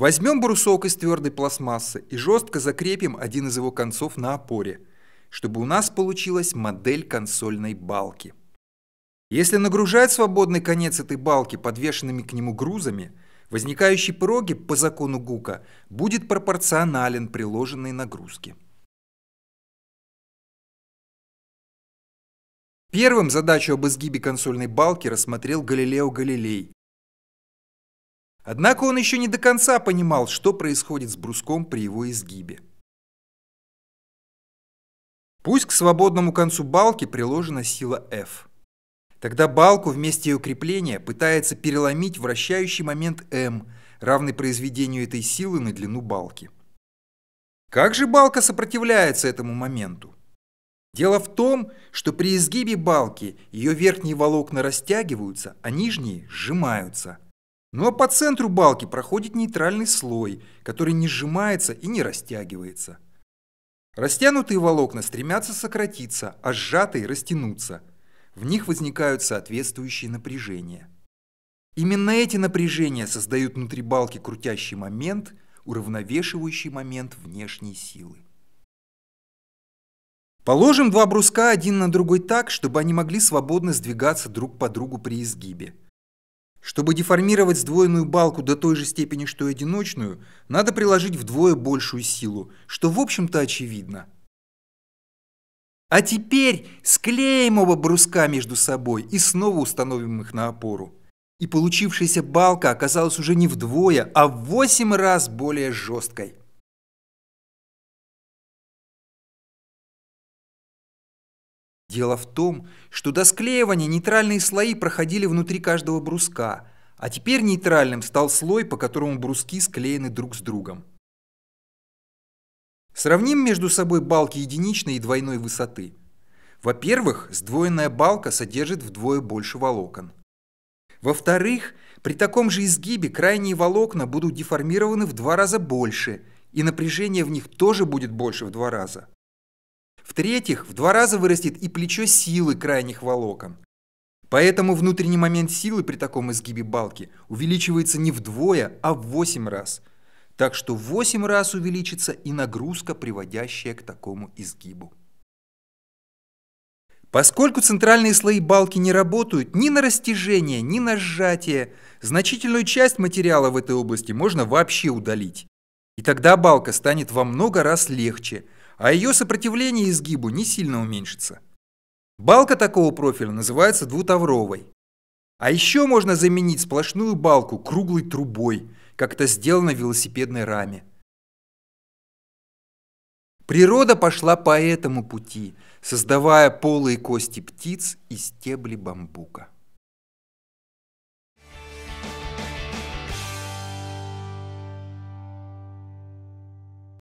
Возьмем брусок из твердой пластмассы и жестко закрепим один из его концов на опоре, чтобы у нас получилась модель консольной балки. Если нагружать свободный конец этой балки подвешенными к нему грузами, возникающий прогиб по закону Гука будет пропорционален приложенной нагрузке. Первым задачу об изгибе консольной балки рассмотрел Галилео Галилей, Однако он еще не до конца понимал, что происходит с бруском при его изгибе. Пусть к свободному концу балки приложена сила F. Тогда балку вместе ее крепления пытается переломить вращающий момент M, равный произведению этой силы на длину балки. Как же балка сопротивляется этому моменту? Дело в том, что при изгибе балки ее верхние волокна растягиваются, а нижние сжимаются – ну а по центру балки проходит нейтральный слой, который не сжимается и не растягивается. Растянутые волокна стремятся сократиться, а сжатые растянуться. В них возникают соответствующие напряжения. Именно эти напряжения создают внутри балки крутящий момент, уравновешивающий момент внешней силы. Положим два бруска один на другой так, чтобы они могли свободно сдвигаться друг по другу при изгибе. Чтобы деформировать сдвоенную балку до той же степени, что и одиночную, надо приложить вдвое большую силу, что в общем-то очевидно. А теперь склеим оба бруска между собой и снова установим их на опору. И получившаяся балка оказалась уже не вдвое, а в восемь раз более жесткой. Дело в том, что до склеивания нейтральные слои проходили внутри каждого бруска, а теперь нейтральным стал слой, по которому бруски склеены друг с другом. Сравним между собой балки единичной и двойной высоты. Во-первых, сдвоенная балка содержит вдвое больше волокон. Во-вторых, при таком же изгибе крайние волокна будут деформированы в два раза больше, и напряжение в них тоже будет больше в два раза. В-третьих, в два раза вырастет и плечо силы крайних волокон. Поэтому внутренний момент силы при таком изгибе балки увеличивается не вдвое, а в 8 раз. Так что в 8 раз увеличится и нагрузка, приводящая к такому изгибу. Поскольку центральные слои балки не работают ни на растяжение, ни на сжатие, значительную часть материала в этой области можно вообще удалить. И тогда балка станет во много раз легче – а ее сопротивление изгибу не сильно уменьшится. Балка такого профиля называется двутавровой. А еще можно заменить сплошную балку круглой трубой, как это сделано в велосипедной раме. Природа пошла по этому пути, создавая полые кости птиц и стебли бамбука.